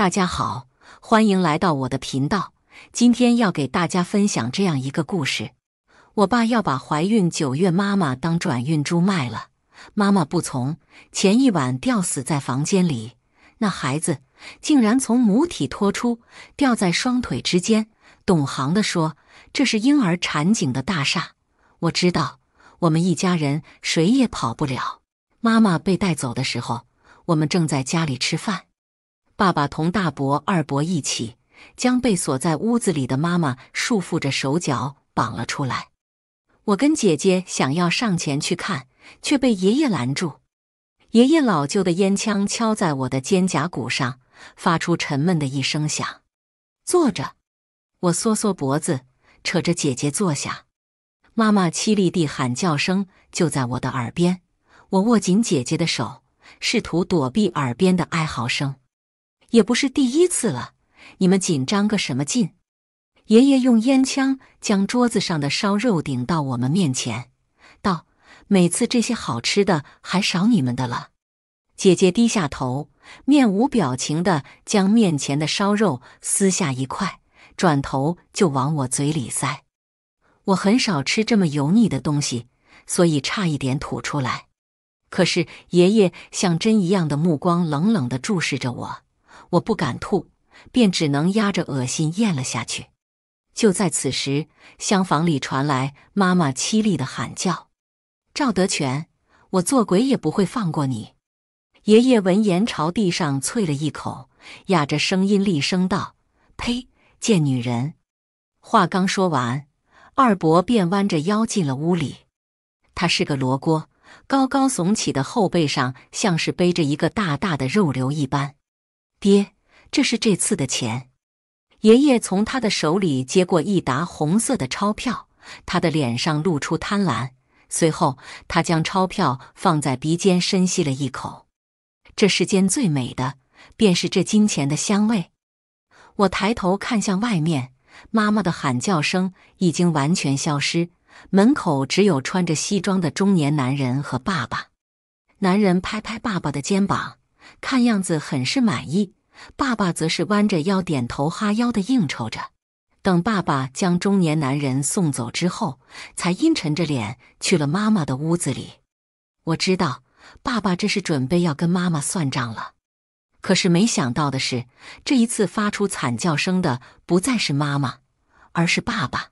大家好，欢迎来到我的频道。今天要给大家分享这样一个故事：我爸要把怀孕九月妈妈当转运珠卖了，妈妈不从，前一晚吊死在房间里。那孩子竟然从母体拖出，吊在双腿之间。懂行的说，这是婴儿产景的大厦。我知道，我们一家人谁也跑不了。妈妈被带走的时候，我们正在家里吃饭。爸爸同大伯、二伯一起，将被锁在屋子里的妈妈束缚着手脚绑了出来。我跟姐姐想要上前去看，却被爷爷拦住。爷爷老旧的烟枪敲在我的肩胛骨上，发出沉闷的一声响。坐着，我缩缩脖子，扯着姐姐坐下。妈妈凄厉地喊叫声就在我的耳边，我握紧姐姐的手，试图躲避耳边的哀嚎声。也不是第一次了，你们紧张个什么劲？爷爷用烟枪将桌子上的烧肉顶到我们面前，道：“每次这些好吃的还少你们的了。”姐姐低下头，面无表情地将面前的烧肉撕下一块，转头就往我嘴里塞。我很少吃这么油腻的东西，所以差一点吐出来。可是爷爷像针一样的目光冷冷地注视着我。我不敢吐，便只能压着恶心咽了下去。就在此时，厢房里传来妈妈凄厉的喊叫：“赵德全，我做鬼也不会放过你！”爷爷闻言朝地上啐了一口，哑着声音厉声道：“呸，贱女人！”话刚说完，二伯便弯着腰进了屋里。他是个罗锅，高高耸起的后背上像是背着一个大大的肉瘤一般。爹，这是这次的钱。爷爷从他的手里接过一沓红色的钞票，他的脸上露出贪婪。随后，他将钞票放在鼻尖，深吸了一口。这世间最美的，便是这金钱的香味。我抬头看向外面，妈妈的喊叫声已经完全消失，门口只有穿着西装的中年男人和爸爸。男人拍拍爸爸的肩膀。看样子很是满意，爸爸则是弯着腰点头哈腰的应酬着。等爸爸将中年男人送走之后，才阴沉着脸去了妈妈的屋子里。我知道，爸爸这是准备要跟妈妈算账了。可是没想到的是，这一次发出惨叫声的不再是妈妈，而是爸爸。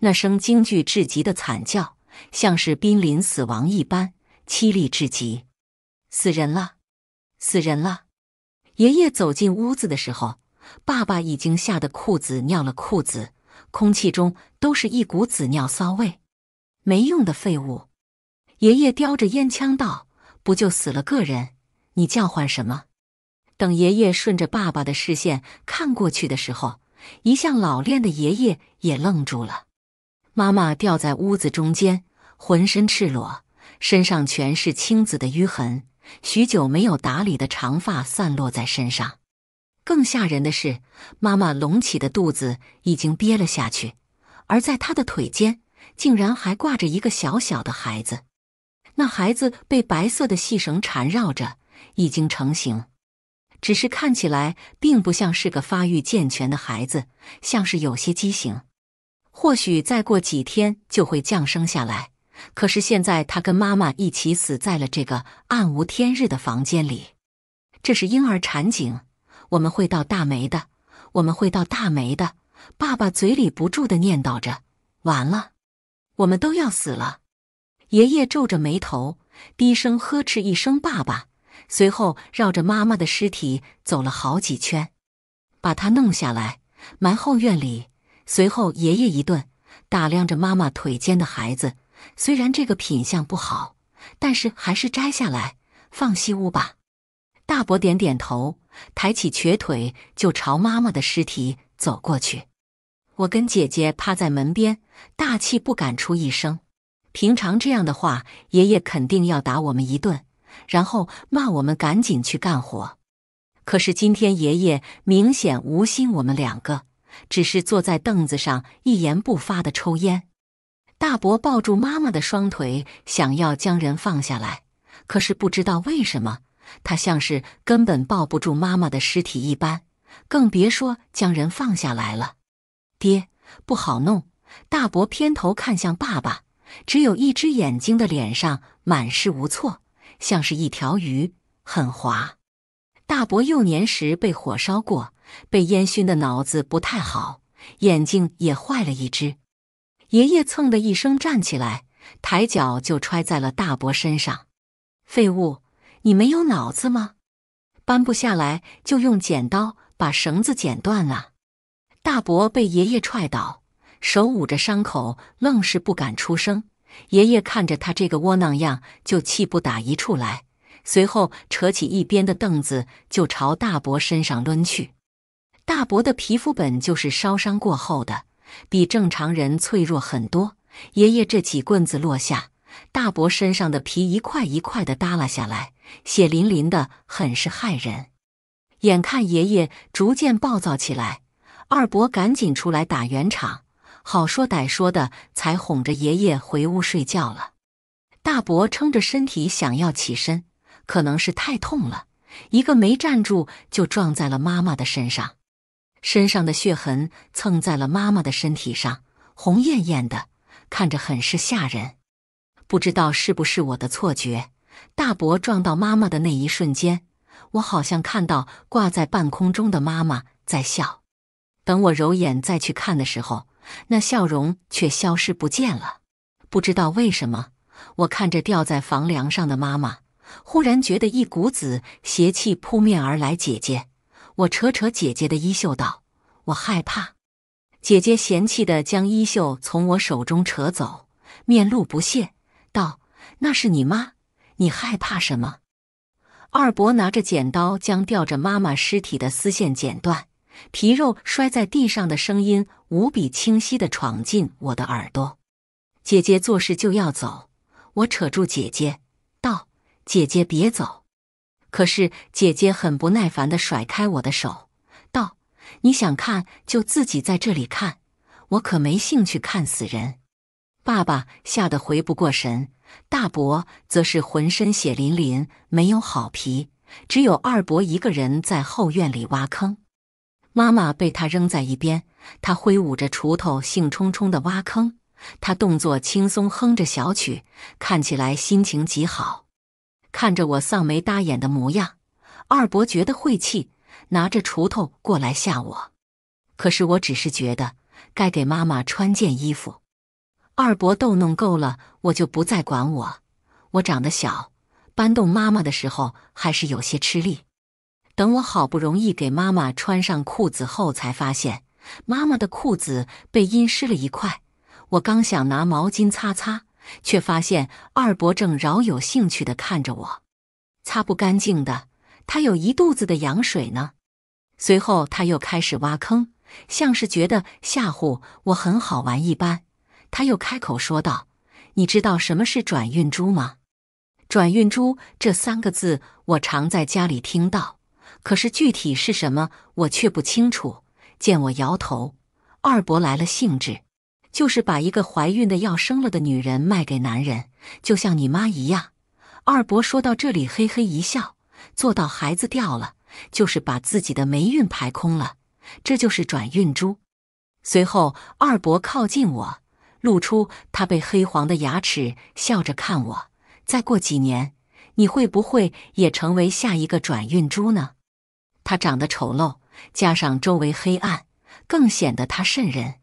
那声惊惧至极的惨叫，像是濒临死亡一般凄厉至极。死人了！死人了！爷爷走进屋子的时候，爸爸已经吓得裤子尿了裤子，空气中都是一股子尿骚味。没用的废物！爷爷叼着烟枪道：“不就死了个人，你叫唤什么？”等爷爷顺着爸爸的视线看过去的时候，一向老练的爷爷也愣住了。妈妈掉在屋子中间，浑身赤裸，身上全是青紫的淤痕。许久没有打理的长发散落在身上，更吓人的是，妈妈隆起的肚子已经瘪了下去，而在她的腿间竟然还挂着一个小小的孩子。那孩子被白色的细绳缠绕着，已经成型，只是看起来并不像是个发育健全的孩子，像是有些畸形。或许再过几天就会降生下来。可是现在，他跟妈妈一起死在了这个暗无天日的房间里。这是婴儿产景，我们会到大梅的，我们会到大梅的。爸爸嘴里不住的念叨着：“完了，我们都要死了。”爷爷皱着眉头，低声呵斥一声：“爸爸。”随后绕着妈妈的尸体走了好几圈，把他弄下来，埋后院里。随后，爷爷一顿，打量着妈妈腿间的孩子。虽然这个品相不好，但是还是摘下来放西屋吧。大伯点点头，抬起瘸腿就朝妈妈的尸体走过去。我跟姐姐趴在门边，大气不敢出一声。平常这样的话，爷爷肯定要打我们一顿，然后骂我们赶紧去干活。可是今天爷爷明显无心我们两个，只是坐在凳子上一言不发的抽烟。大伯抱住妈妈的双腿，想要将人放下来，可是不知道为什么，他像是根本抱不住妈妈的尸体一般，更别说将人放下来了。爹不好弄。大伯偏头看向爸爸，只有一只眼睛的脸上满是无措，像是一条鱼，很滑。大伯幼年时被火烧过，被烟熏的脑子不太好，眼睛也坏了一只。爷爷蹭的一声站起来，抬脚就踹在了大伯身上。“废物，你没有脑子吗？搬不下来就用剪刀把绳子剪断了。大伯被爷爷踹倒，手捂着伤口，愣是不敢出声。爷爷看着他这个窝囊样，就气不打一处来，随后扯起一边的凳子就朝大伯身上抡去。大伯的皮肤本就是烧伤过后的。比正常人脆弱很多。爷爷这几棍子落下，大伯身上的皮一块一块的耷拉下来，血淋淋的，很是骇人。眼看爷爷逐渐暴躁起来，二伯赶紧出来打圆场，好说歹说的才哄着爷爷回屋睡觉了。大伯撑着身体想要起身，可能是太痛了，一个没站住就撞在了妈妈的身上。身上的血痕蹭在了妈妈的身体上，红艳艳的，看着很是吓人。不知道是不是我的错觉，大伯撞到妈妈的那一瞬间，我好像看到挂在半空中的妈妈在笑。等我揉眼再去看的时候，那笑容却消失不见了。不知道为什么，我看着吊在房梁上的妈妈，忽然觉得一股子邪气扑面而来。姐姐。我扯扯姐姐的衣袖，道：“我害怕。”姐姐嫌弃的将衣袖从我手中扯走，面露不屑，道：“那是你妈，你害怕什么？”二伯拿着剪刀将吊着妈妈尸体的丝线剪断，皮肉摔在地上的声音无比清晰的闯进我的耳朵。姐姐做事就要走，我扯住姐姐，道：“姐姐别走。”可是姐姐很不耐烦的甩开我的手，道：“你想看就自己在这里看，我可没兴趣看死人。”爸爸吓得回不过神，大伯则是浑身血淋淋，没有好皮，只有二伯一个人在后院里挖坑。妈妈被他扔在一边，他挥舞着锄头，兴冲冲的挖坑。他动作轻松，哼着小曲，看起来心情极好。看着我丧眉耷眼的模样，二伯觉得晦气，拿着锄头过来吓我。可是我只是觉得该给妈妈穿件衣服。二伯逗弄够了，我就不再管我。我长得小，搬动妈妈的时候还是有些吃力。等我好不容易给妈妈穿上裤子后，才发现妈妈的裤子被阴湿了一块。我刚想拿毛巾擦擦。却发现二伯正饶有兴趣的看着我，擦不干净的，他有一肚子的羊水呢。随后他又开始挖坑，像是觉得吓唬我很好玩一般，他又开口说道：“你知道什么是转运珠吗？”“转运珠”这三个字我常在家里听到，可是具体是什么我却不清楚。见我摇头，二伯来了兴致。就是把一个怀孕的要生了的女人卖给男人，就像你妈一样。二伯说到这里，嘿嘿一笑，做到孩子掉了，就是把自己的霉运排空了，这就是转运珠。随后，二伯靠近我，露出他被黑黄的牙齿，笑着看我。再过几年，你会不会也成为下一个转运珠呢？他长得丑陋，加上周围黑暗，更显得他瘆人。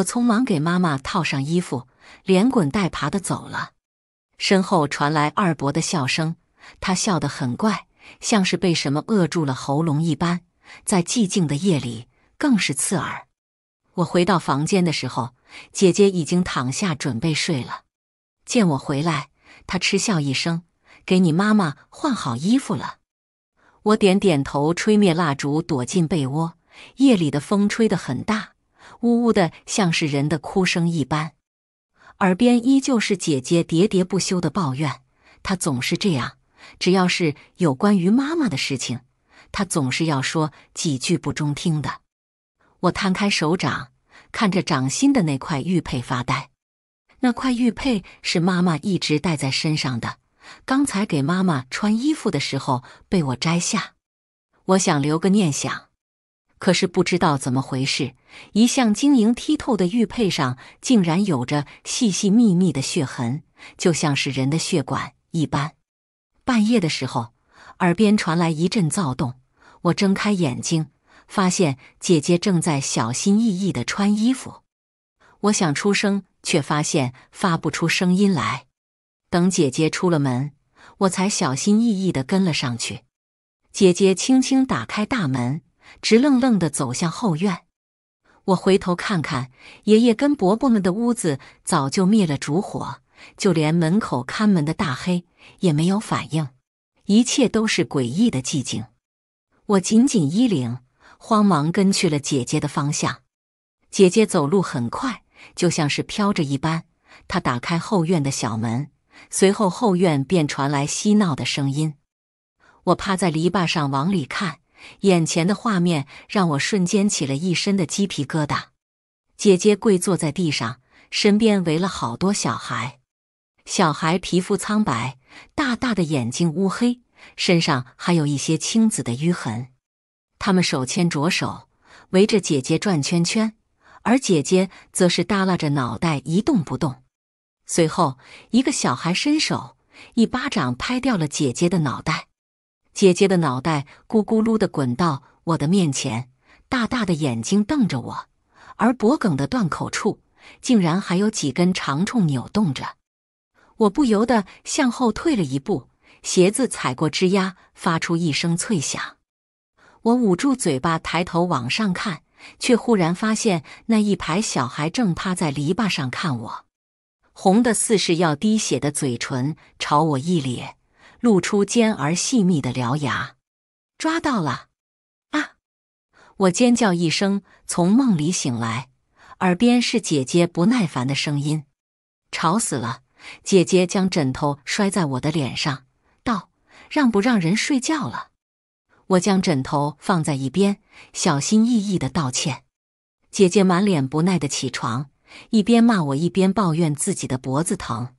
我匆忙给妈妈套上衣服，连滚带爬的走了。身后传来二伯的笑声，他笑得很怪，像是被什么扼住了喉咙一般，在寂静的夜里更是刺耳。我回到房间的时候，姐姐已经躺下准备睡了。见我回来，她嗤笑一声：“给你妈妈换好衣服了。”我点点头，吹灭蜡烛，躲进被窝。夜里的风吹得很大。呜呜的，像是人的哭声一般。耳边依旧是姐姐喋喋不休的抱怨。她总是这样，只要是有关于妈妈的事情，她总是要说几句不中听的。我摊开手掌，看着掌心的那块玉佩发呆。那块玉佩是妈妈一直戴在身上的。刚才给妈妈穿衣服的时候被我摘下，我想留个念想。可是不知道怎么回事，一向晶莹剔透的玉佩上竟然有着细细密密的血痕，就像是人的血管一般。半夜的时候，耳边传来一阵躁动，我睁开眼睛，发现姐姐正在小心翼翼的穿衣服。我想出声，却发现发不出声音来。等姐姐出了门，我才小心翼翼的跟了上去。姐姐轻轻打开大门。直愣愣地走向后院，我回头看看，爷爷跟伯伯们的屋子早就灭了烛火，就连门口看门的大黑也没有反应，一切都是诡异的寂静。我紧紧衣领，慌忙跟去了姐姐的方向。姐姐走路很快，就像是飘着一般。她打开后院的小门，随后后院便传来嬉闹的声音。我趴在篱笆上往里看。眼前的画面让我瞬间起了一身的鸡皮疙瘩。姐姐跪坐在地上，身边围了好多小孩。小孩皮肤苍白，大大的眼睛乌黑，身上还有一些青紫的淤痕。他们手牵着手，围着姐姐转圈圈，而姐姐则是耷拉着脑袋一动不动。随后，一个小孩伸手一巴掌拍掉了姐姐的脑袋。姐姐的脑袋咕咕噜地滚到我的面前，大大的眼睛瞪着我，而脖梗的断口处竟然还有几根长虫扭动着。我不由得向后退了一步，鞋子踩过枝桠，发出一声脆响。我捂住嘴巴，抬头往上看，却忽然发现那一排小孩正趴在篱笆上看我，红的似是要滴血的嘴唇朝我一咧。露出尖而细密的獠牙，抓到了！啊！我尖叫一声，从梦里醒来，耳边是姐姐不耐烦的声音：“吵死了！”姐姐将枕头摔在我的脸上，道：“让不让人睡觉了？”我将枕头放在一边，小心翼翼的道歉。姐姐满脸不耐的起床，一边骂我，一边抱怨自己的脖子疼，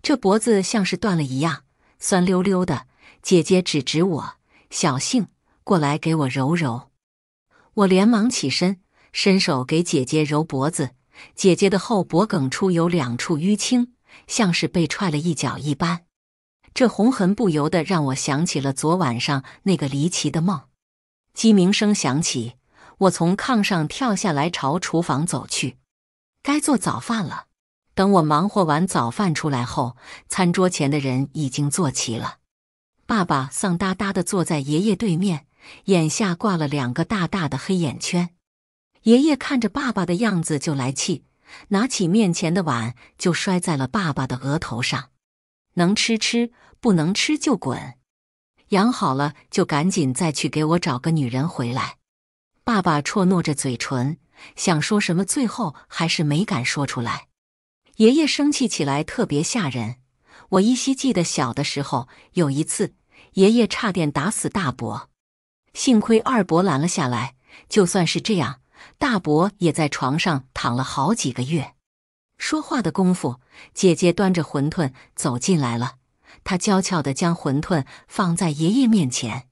这脖子像是断了一样。酸溜溜的，姐姐指指我，小杏过来给我揉揉。我连忙起身，伸手给姐姐揉脖子。姐姐的后脖梗处有两处淤青，像是被踹了一脚一般。这红痕不由得让我想起了昨晚上那个离奇的梦。鸡鸣声响起，我从炕上跳下来，朝厨房走去。该做早饭了。等我忙活完早饭出来后，餐桌前的人已经坐齐了。爸爸丧哒哒地坐在爷爷对面，眼下挂了两个大大的黑眼圈。爷爷看着爸爸的样子就来气，拿起面前的碗就摔在了爸爸的额头上：“能吃吃，不能吃就滚，养好了就赶紧再去给我找个女人回来。”爸爸啜诺着嘴唇，想说什么，最后还是没敢说出来。爷爷生气起来特别吓人。我依稀记得小的时候有一次，爷爷差点打死大伯，幸亏二伯拦了下来。就算是这样，大伯也在床上躺了好几个月。说话的功夫，姐姐端着馄饨走进来了。她娇俏地将馄饨放在爷爷面前。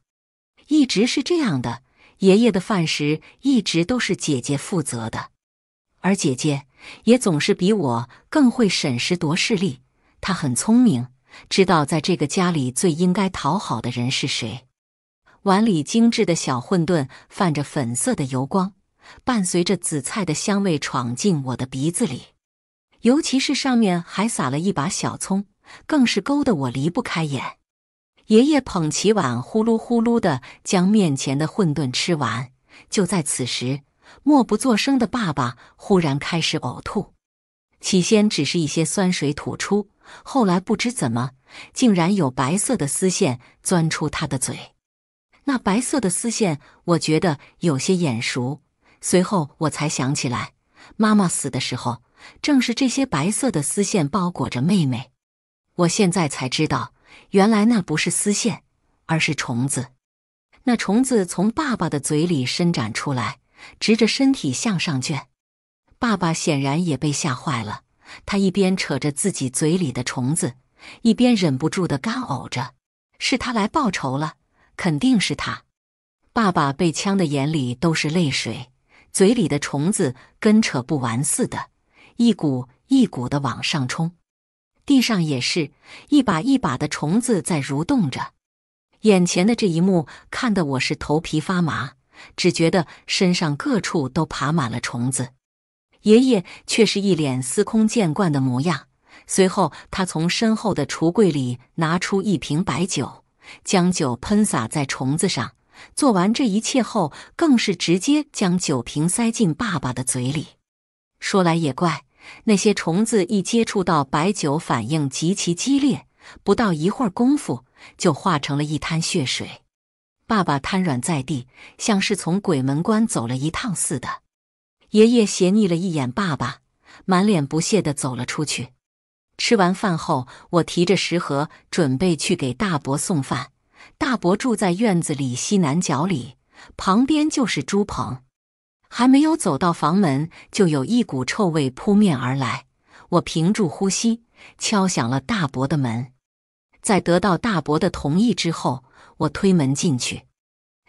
一直是这样的，爷爷的饭食一直都是姐姐负责的，而姐姐。也总是比我更会审时度势力。他很聪明，知道在这个家里最应该讨好的人是谁。碗里精致的小混沌泛着粉色的油光，伴随着紫菜的香味闯进我的鼻子里。尤其是上面还撒了一把小葱，更是勾得我离不开眼。爷爷捧起碗，呼噜呼噜地将面前的混沌吃完。就在此时。默不作声的爸爸忽然开始呕吐，起先只是一些酸水吐出，后来不知怎么，竟然有白色的丝线钻出他的嘴。那白色的丝线，我觉得有些眼熟。随后我才想起来，妈妈死的时候，正是这些白色的丝线包裹着妹妹。我现在才知道，原来那不是丝线，而是虫子。那虫子从爸爸的嘴里伸展出来。直着身体向上卷，爸爸显然也被吓坏了。他一边扯着自己嘴里的虫子，一边忍不住的干呕着。是他来报仇了，肯定是他。爸爸被呛得眼里都是泪水，嘴里的虫子跟扯不完似的，一股一股的往上冲。地上也是一把一把的虫子在蠕动着。眼前的这一幕看得我是头皮发麻。只觉得身上各处都爬满了虫子，爷爷却是一脸司空见惯的模样。随后，他从身后的橱柜里拿出一瓶白酒，将酒喷洒在虫子上。做完这一切后，更是直接将酒瓶塞进爸爸的嘴里。说来也怪，那些虫子一接触到白酒，反应极其激烈，不到一会儿功夫，就化成了一滩血水。爸爸瘫软在地，像是从鬼门关走了一趟似的。爷爷斜睨了一眼爸爸，满脸不屑地走了出去。吃完饭后，我提着食盒准备去给大伯送饭。大伯住在院子里西南角里，旁边就是猪棚。还没有走到房门，就有一股臭味扑面而来。我屏住呼吸，敲响了大伯的门。在得到大伯的同意之后，我推门进去。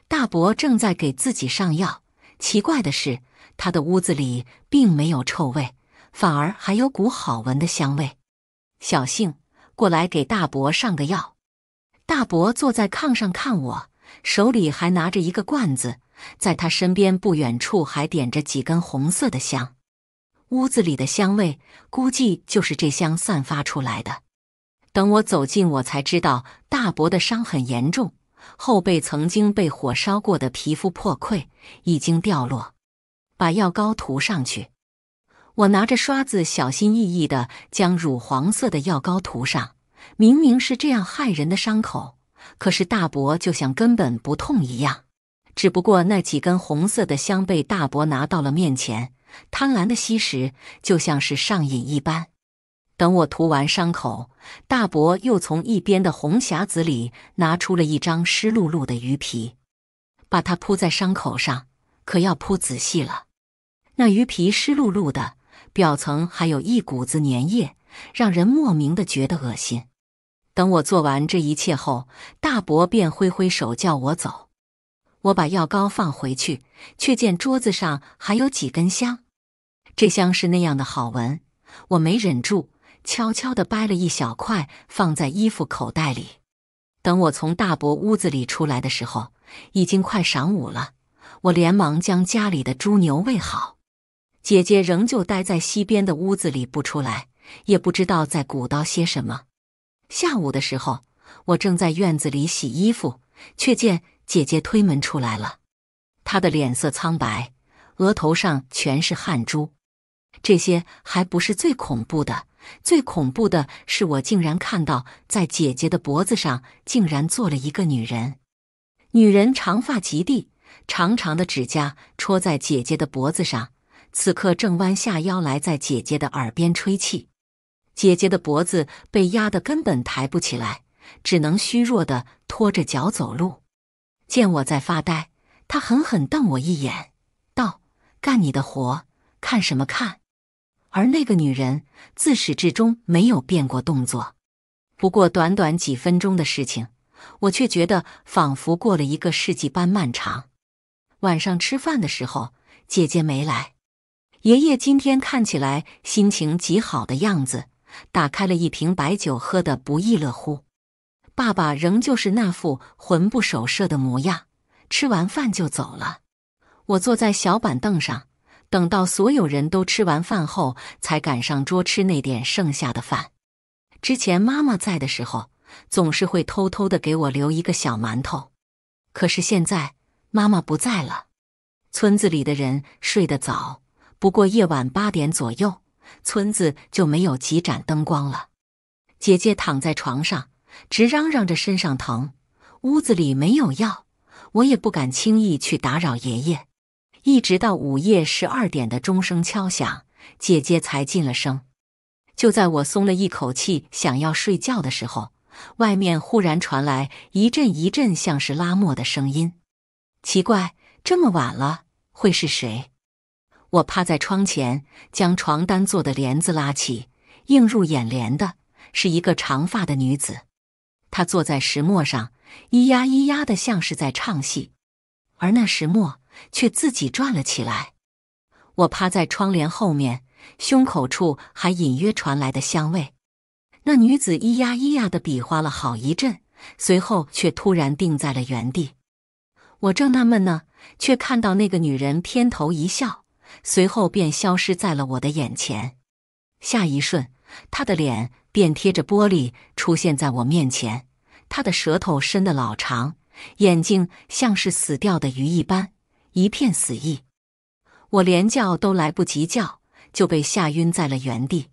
大伯正在给自己上药。奇怪的是，他的屋子里并没有臭味，反而还有股好闻的香味。小杏，过来给大伯上个药。大伯坐在炕上看我，手里还拿着一个罐子，在他身边不远处还点着几根红色的香。屋子里的香味，估计就是这香散发出来的。等我走近，我才知道大伯的伤很严重，后背曾经被火烧过的皮肤破溃，已经掉落。把药膏涂上去。我拿着刷子，小心翼翼的将乳黄色的药膏涂上。明明是这样害人的伤口，可是大伯就像根本不痛一样。只不过那几根红色的香被大伯拿到了面前，贪婪的吸食，就像是上瘾一般。等我涂完伤口，大伯又从一边的红匣子里拿出了一张湿漉漉的鱼皮，把它铺在伤口上，可要铺仔细了。那鱼皮湿漉漉的，表层还有一股子粘液，让人莫名的觉得恶心。等我做完这一切后，大伯便挥挥手叫我走。我把药膏放回去，却见桌子上还有几根香，这香是那样的好闻，我没忍住。悄悄地掰了一小块，放在衣服口袋里。等我从大伯屋子里出来的时候，已经快晌午了。我连忙将家里的猪牛喂好。姐姐仍旧待在西边的屋子里不出来，也不知道在鼓捣些什么。下午的时候，我正在院子里洗衣服，却见姐姐推门出来了。她的脸色苍白，额头上全是汗珠。这些还不是最恐怖的，最恐怖的是我竟然看到，在姐姐的脖子上竟然坐了一个女人，女人长发及地，长长的指甲戳在姐姐的脖子上，此刻正弯下腰来，在姐姐的耳边吹气。姐姐的脖子被压得根本抬不起来，只能虚弱的拖着脚走路。见我在发呆，她狠狠瞪我一眼，道：“干你的活，看什么看？”而那个女人自始至终没有变过动作，不过短短几分钟的事情，我却觉得仿佛过了一个世纪般漫长。晚上吃饭的时候，姐姐没来，爷爷今天看起来心情极好的样子，打开了一瓶白酒，喝得不亦乐乎。爸爸仍旧是那副魂不守舍的模样，吃完饭就走了。我坐在小板凳上。等到所有人都吃完饭后，才赶上桌吃那点剩下的饭。之前妈妈在的时候，总是会偷偷的给我留一个小馒头。可是现在妈妈不在了，村子里的人睡得早，不过夜晚八点左右，村子就没有几盏灯光了。姐姐躺在床上，直嚷嚷着身上疼，屋子里没有药，我也不敢轻易去打扰爷爷。一直到午夜十二点的钟声敲响，姐姐才进了声。就在我松了一口气，想要睡觉的时候，外面忽然传来一阵一阵像是拉磨的声音。奇怪，这么晚了，会是谁？我趴在窗前，将床单做的帘子拉起，映入眼帘的是一个长发的女子。她坐在石磨上，咿呀咿呀的，像是在唱戏。而那石磨。却自己转了起来。我趴在窗帘后面，胸口处还隐约传来的香味。那女子咿呀咿呀的比划了好一阵，随后却突然定在了原地。我正纳闷呢，却看到那个女人偏头一笑，随后便消失在了我的眼前。下一瞬，她的脸便贴着玻璃出现在我面前，她的舌头伸得老长，眼睛像是死掉的鱼一般。一片死意，我连叫都来不及叫，就被吓晕在了原地。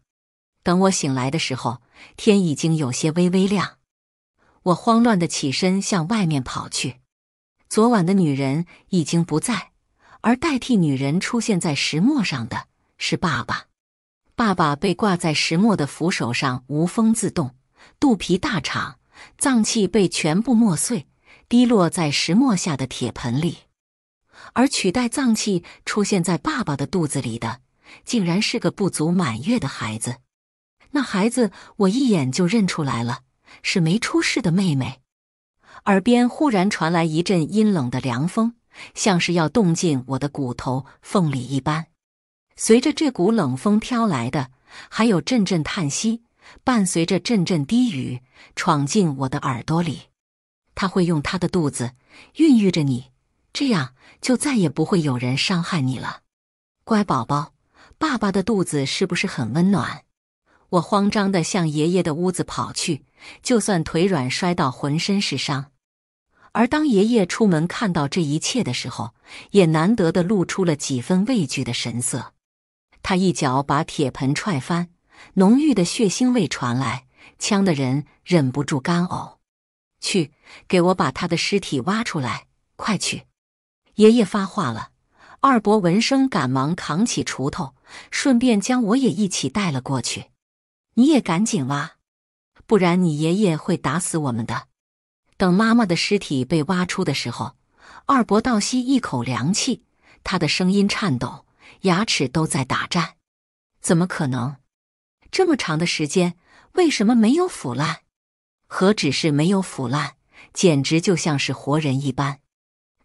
等我醒来的时候，天已经有些微微亮。我慌乱的起身向外面跑去。昨晚的女人已经不在，而代替女人出现在石磨上的是爸爸。爸爸被挂在石磨的扶手上，无风自动，肚皮大敞，脏器被全部磨碎，滴落在石磨下的铁盆里。而取代脏器出现在爸爸的肚子里的，竟然是个不足满月的孩子。那孩子我一眼就认出来了，是没出世的妹妹。耳边忽然传来一阵阴冷的凉风，像是要冻进我的骨头缝里一般。随着这股冷风飘来的，还有阵阵叹息，伴随着阵阵低语，闯进我的耳朵里。他会用他的肚子孕育着你。这样就再也不会有人伤害你了，乖宝宝。爸爸的肚子是不是很温暖？我慌张的向爷爷的屋子跑去，就算腿软摔到浑身是伤。而当爷爷出门看到这一切的时候，也难得的露出了几分畏惧的神色。他一脚把铁盆踹翻，浓郁的血腥味传来，呛的人忍不住干呕。去，给我把他的尸体挖出来，快去！爷爷发话了，二伯闻声赶忙扛起锄头，顺便将我也一起带了过去。你也赶紧挖，不然你爷爷会打死我们的。等妈妈的尸体被挖出的时候，二伯倒吸一口凉气，他的声音颤抖，牙齿都在打颤。怎么可能？这么长的时间，为什么没有腐烂？何止是没有腐烂，简直就像是活人一般。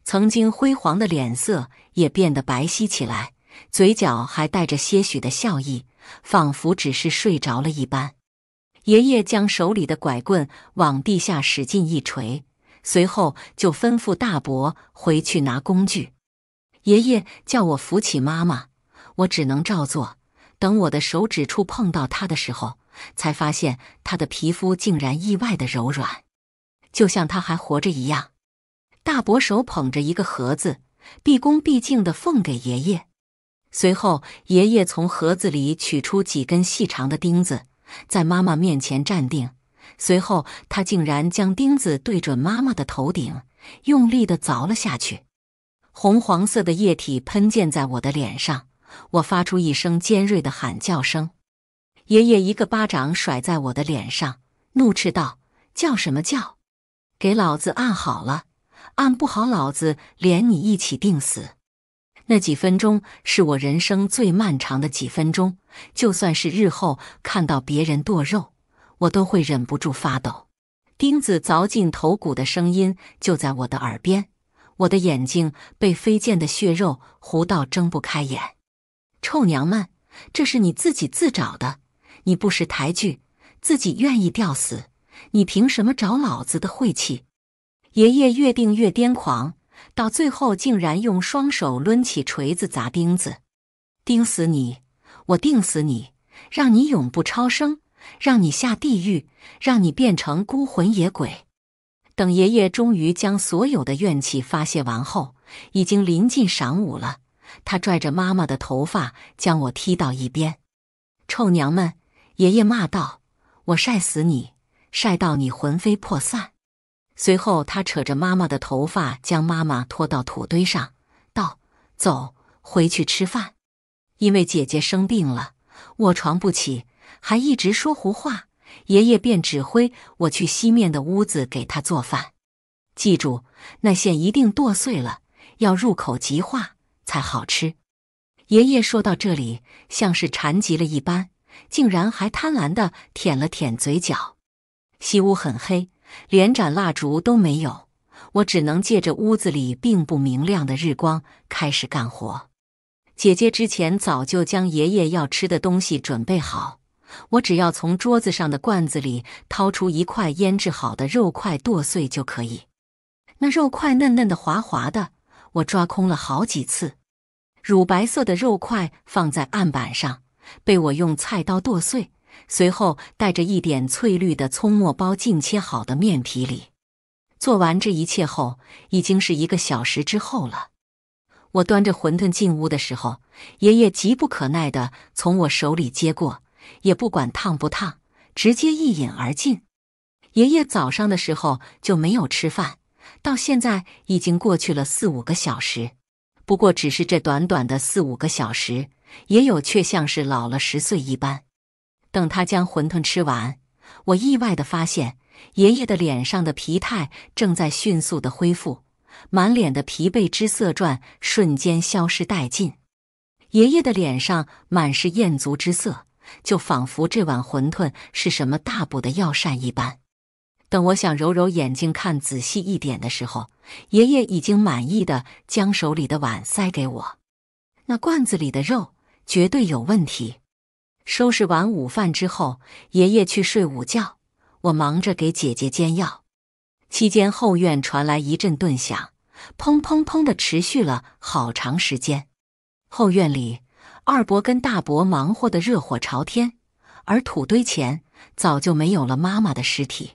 曾经辉煌的脸色也变得白皙起来，嘴角还带着些许的笑意，仿佛只是睡着了一般。爷爷将手里的拐棍往地下使劲一锤，随后就吩咐大伯回去拿工具。爷爷叫我扶起妈妈，我只能照做。等我的手指触碰到他的时候，才发现他的皮肤竟然意外的柔软，就像他还活着一样。大伯手捧着一个盒子，毕恭毕敬的奉给爷爷。随后，爷爷从盒子里取出几根细长的钉子，在妈妈面前站定。随后，他竟然将钉子对准妈妈的头顶，用力的凿了下去。红黄色的液体喷溅在我的脸上，我发出一声尖锐的喊叫声。爷爷一个巴掌甩在我的脸上，怒斥道：“叫什么叫？给老子按好了！”按不好，老子连你一起定死。那几分钟是我人生最漫长的几分钟，就算是日后看到别人剁肉，我都会忍不住发抖。钉子凿进头骨的声音就在我的耳边，我的眼睛被飞溅的血肉糊到睁不开眼。臭娘们，这是你自己自找的，你不识抬举，自己愿意吊死，你凭什么找老子的晦气？爷爷越病越癫狂，到最后竟然用双手抡起锤子砸钉子，钉死你，我钉死你，让你永不超生，让你下地狱，让你变成孤魂野鬼。等爷爷终于将所有的怨气发泄完后，已经临近晌午了。他拽着妈妈的头发，将我踢到一边，“臭娘们！”爷爷骂道，“我晒死你，晒到你魂飞魄散。”随后，他扯着妈妈的头发，将妈妈拖到土堆上，道：“走，回去吃饭。因为姐姐生病了，卧床不起，还一直说胡话。爷爷便指挥我去西面的屋子给她做饭。记住，那馅一定剁碎了，要入口即化才好吃。”爷爷说到这里，像是馋极了一般，竟然还贪婪地舔了舔嘴角。西屋很黑。连盏蜡烛都没有，我只能借着屋子里并不明亮的日光开始干活。姐姐之前早就将爷爷要吃的东西准备好，我只要从桌子上的罐子里掏出一块腌制好的肉块，剁碎就可以。那肉块嫩嫩的、滑滑的，我抓空了好几次。乳白色的肉块放在案板上，被我用菜刀剁碎。随后，带着一点翠绿的葱末，包进切好的面皮里。做完这一切后，已经是一个小时之后了。我端着馄饨进屋的时候，爷爷急不可耐的从我手里接过，也不管烫不烫，直接一饮而尽。爷爷早上的时候就没有吃饭，到现在已经过去了四五个小时。不过，只是这短短的四五个小时，也有却像是老了十岁一般。等他将馄饨吃完，我意外的发现，爷爷的脸上的疲态正在迅速的恢复，满脸的疲惫之色转瞬间消失殆尽。爷爷的脸上满是餍足之色，就仿佛这碗馄饨是什么大补的药膳一般。等我想揉揉眼睛看仔细一点的时候，爷爷已经满意的将手里的碗塞给我。那罐子里的肉绝对有问题。收拾完午饭之后，爷爷去睡午觉，我忙着给姐姐煎药。期间，后院传来一阵顿响，砰砰砰的持续了好长时间。后院里，二伯跟大伯忙活的热火朝天，而土堆前早就没有了妈妈的尸体。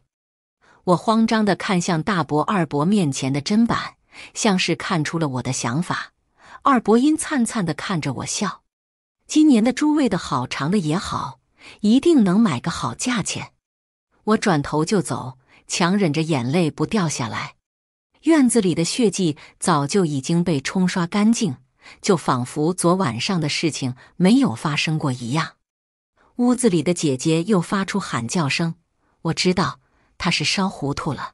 我慌张的看向大伯、二伯面前的砧板，像是看出了我的想法。二伯阴灿灿的看着我笑。今年的猪喂的好，长的也好，一定能买个好价钱。我转头就走，强忍着眼泪不掉下来。院子里的血迹早就已经被冲刷干净，就仿佛昨晚上的事情没有发生过一样。屋子里的姐姐又发出喊叫声，我知道她是烧糊涂了。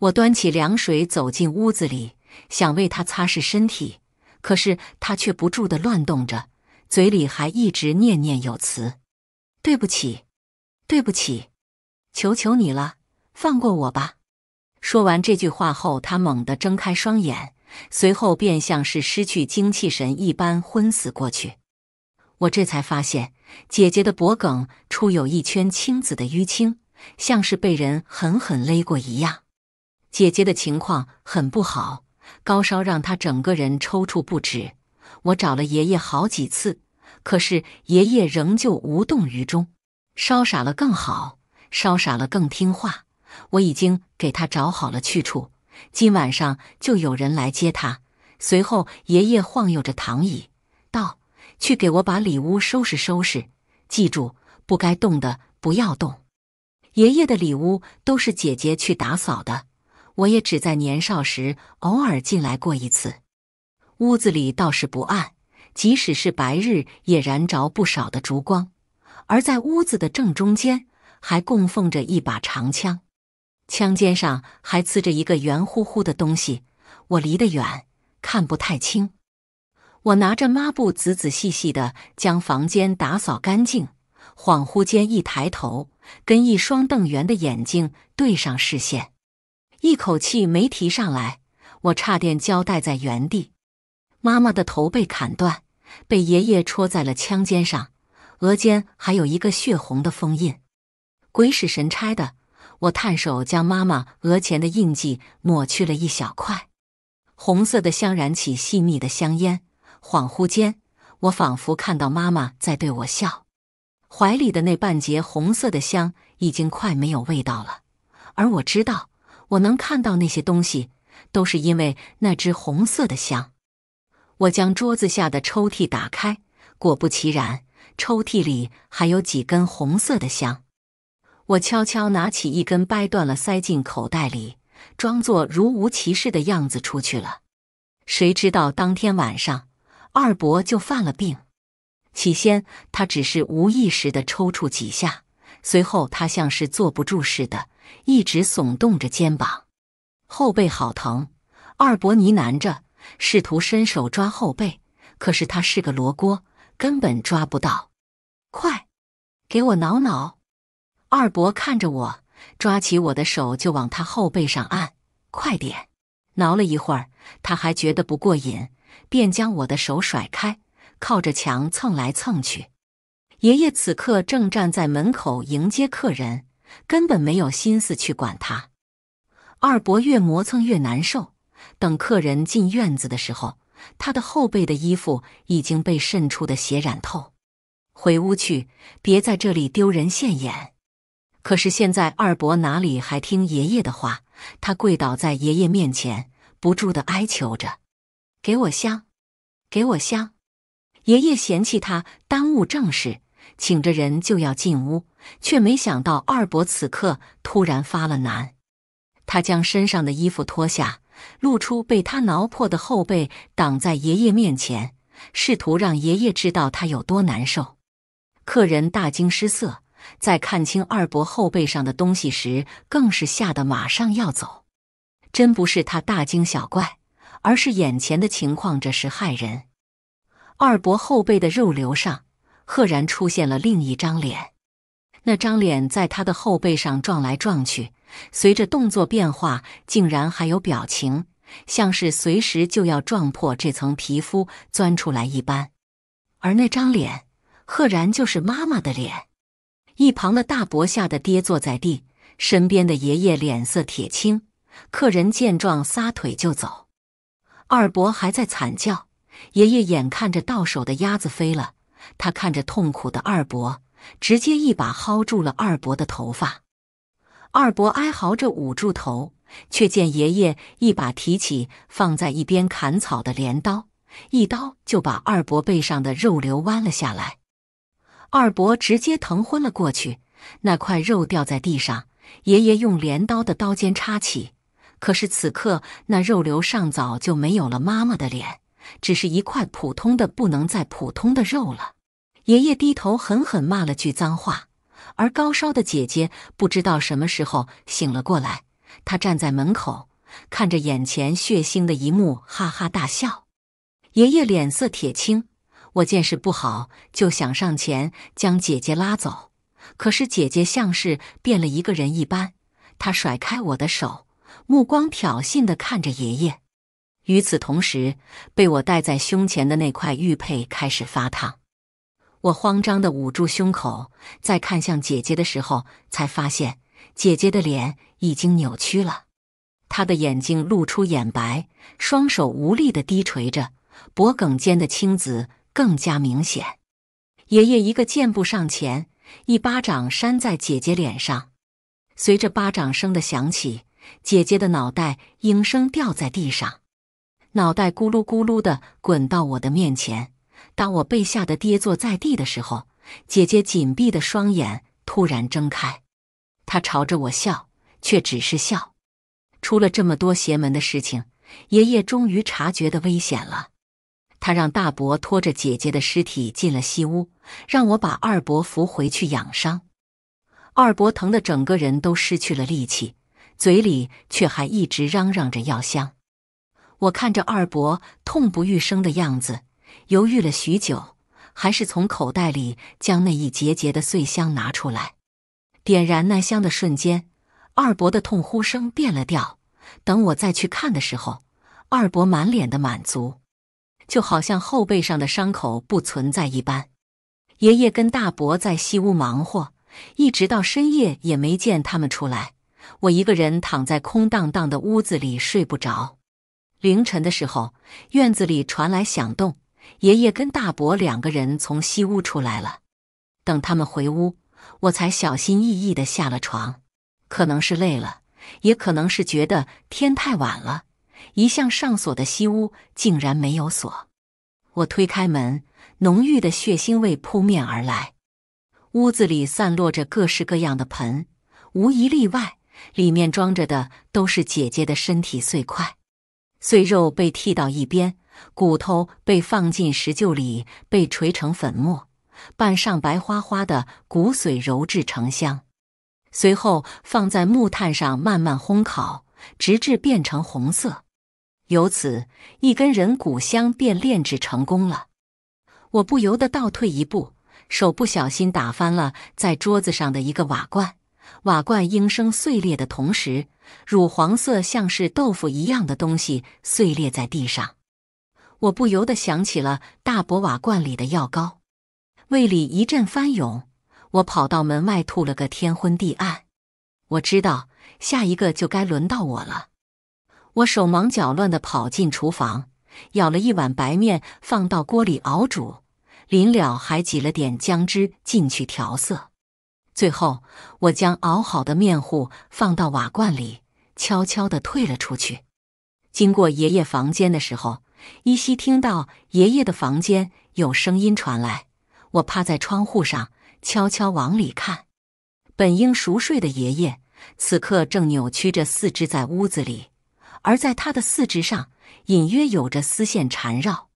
我端起凉水走进屋子里，想为她擦拭身体，可是她却不住的乱动着。嘴里还一直念念有词：“对不起，对不起，求求你了，放过我吧！”说完这句话后，他猛地睁开双眼，随后便像是失去精气神一般昏死过去。我这才发现，姐姐的脖梗处有一圈青紫的淤青，像是被人狠狠勒过一样。姐姐的情况很不好，高烧让她整个人抽搐不止。我找了爷爷好几次，可是爷爷仍旧无动于衷。烧傻了更好，烧傻了更听话。我已经给他找好了去处，今晚上就有人来接他。随后，爷爷晃悠着躺椅，道：“去给我把里屋收拾收拾，记住，不该动的不要动。”爷爷的里屋都是姐姐去打扫的，我也只在年少时偶尔进来过一次。屋子里倒是不暗，即使是白日也燃着不少的烛光。而在屋子的正中间还供奉着一把长枪，枪尖上还刺着一个圆乎乎的东西。我离得远，看不太清。我拿着抹布，仔仔细细地将房间打扫干净。恍惚间，一抬头，跟一双瞪圆的眼睛对上视线，一口气没提上来，我差点交代在原地。妈妈的头被砍断，被爷爷戳在了枪尖上，额间还有一个血红的封印。鬼使神差的，我探手将妈妈额前的印记抹去了一小块。红色的香燃起细密的香烟，恍惚间，我仿佛看到妈妈在对我笑。怀里的那半截红色的香已经快没有味道了，而我知道，我能看到那些东西，都是因为那只红色的香。我将桌子下的抽屉打开，果不其然，抽屉里还有几根红色的香。我悄悄拿起一根，掰断了，塞进口袋里，装作如无其事的样子出去了。谁知道当天晚上，二伯就犯了病。起先他只是无意识的抽搐几下，随后他像是坐不住似的，一直耸动着肩膀，后背好疼。二伯呢喃着。试图伸手抓后背，可是他是个罗锅，根本抓不到。快，给我挠挠！二伯看着我，抓起我的手就往他后背上按。快点！挠了一会儿，他还觉得不过瘾，便将我的手甩开，靠着墙蹭来蹭去。爷爷此刻正站在门口迎接客人，根本没有心思去管他。二伯越磨蹭越难受。等客人进院子的时候，他的后背的衣服已经被渗出的血染透。回屋去，别在这里丢人现眼。可是现在二伯哪里还听爷爷的话？他跪倒在爷爷面前，不住的哀求着：“给我香，给我香。”爷爷嫌弃他耽误正事，请着人就要进屋，却没想到二伯此刻突然发了难。他将身上的衣服脱下。露出被他挠破的后背，挡在爷爷面前，试图让爷爷知道他有多难受。客人大惊失色，在看清二伯后背上的东西时，更是吓得马上要走。真不是他大惊小怪，而是眼前的情况，这是骇人。二伯后背的肉瘤上，赫然出现了另一张脸，那张脸在他的后背上撞来撞去。随着动作变化，竟然还有表情，像是随时就要撞破这层皮肤钻出来一般。而那张脸，赫然就是妈妈的脸。一旁的大伯吓得跌坐在地，身边的爷爷脸色铁青。客人见状，撒腿就走。二伯还在惨叫，爷爷眼看着到手的鸭子飞了，他看着痛苦的二伯，直接一把薅住了二伯的头发。二伯哀嚎着捂住头，却见爷爷一把提起放在一边砍草的镰刀，一刀就把二伯背上的肉瘤剜了下来。二伯直接疼昏了过去，那块肉掉在地上，爷爷用镰刀的刀尖插起，可是此刻那肉瘤上早就没有了妈妈的脸，只是一块普通的不能再普通的肉了。爷爷低头狠狠骂了句脏话。而高烧的姐姐不知道什么时候醒了过来，她站在门口，看着眼前血腥的一幕，哈哈大笑。爷爷脸色铁青，我见势不好，就想上前将姐姐拉走，可是姐姐像是变了一个人一般，她甩开我的手，目光挑衅地看着爷爷。与此同时，被我戴在胸前的那块玉佩开始发烫。我慌张的捂住胸口，在看向姐姐的时候，才发现姐姐的脸已经扭曲了，她的眼睛露出眼白，双手无力的低垂着，脖颈间的青紫更加明显。爷爷一个箭步上前，一巴掌扇在姐姐脸上，随着巴掌声的响起，姐姐的脑袋应声掉在地上，脑袋咕噜咕噜的滚到我的面前。当我被吓得跌坐在地的时候，姐姐紧闭的双眼突然睁开，她朝着我笑，却只是笑。出了这么多邪门的事情，爷爷终于察觉的危险了。他让大伯拖着姐姐的尸体进了西屋，让我把二伯扶回去养伤。二伯疼得整个人都失去了力气，嘴里却还一直嚷嚷着药香。我看着二伯痛不欲生的样子。犹豫了许久，还是从口袋里将那一节节的碎香拿出来，点燃那香的瞬间，二伯的痛呼声变了调。等我再去看的时候，二伯满脸的满足，就好像后背上的伤口不存在一般。爷爷跟大伯在西屋忙活，一直到深夜也没见他们出来。我一个人躺在空荡荡的屋子里睡不着。凌晨的时候，院子里传来响动。爷爷跟大伯两个人从西屋出来了，等他们回屋，我才小心翼翼地下了床。可能是累了，也可能是觉得天太晚了，一向上锁的西屋竟然没有锁。我推开门，浓郁的血腥味扑面而来。屋子里散落着各式各样的盆，无一例外，里面装着的都是姐姐的身体碎块，碎肉被剃到一边。骨头被放进石臼里，被锤成粉末，拌上白花花的骨髓，揉制成香，随后放在木炭上慢慢烘烤，直至变成红色。由此，一根人骨香便炼制成功了。我不由得倒退一步，手不小心打翻了在桌子上的一个瓦罐，瓦罐应声碎裂的同时，乳黄色像是豆腐一样的东西碎裂在地上。我不由得想起了大伯瓦罐里的药膏，胃里一阵翻涌，我跑到门外吐了个天昏地暗。我知道下一个就该轮到我了。我手忙脚乱地跑进厨房，舀了一碗白面放到锅里熬煮，临了还挤了点姜汁进去调色。最后，我将熬好的面糊放到瓦罐里，悄悄地退了出去。经过爷爷房间的时候。依稀听到爷爷的房间有声音传来，我趴在窗户上悄悄往里看。本应熟睡的爷爷，此刻正扭曲着四肢在屋子里，而在他的四肢上隐约有着丝线缠绕。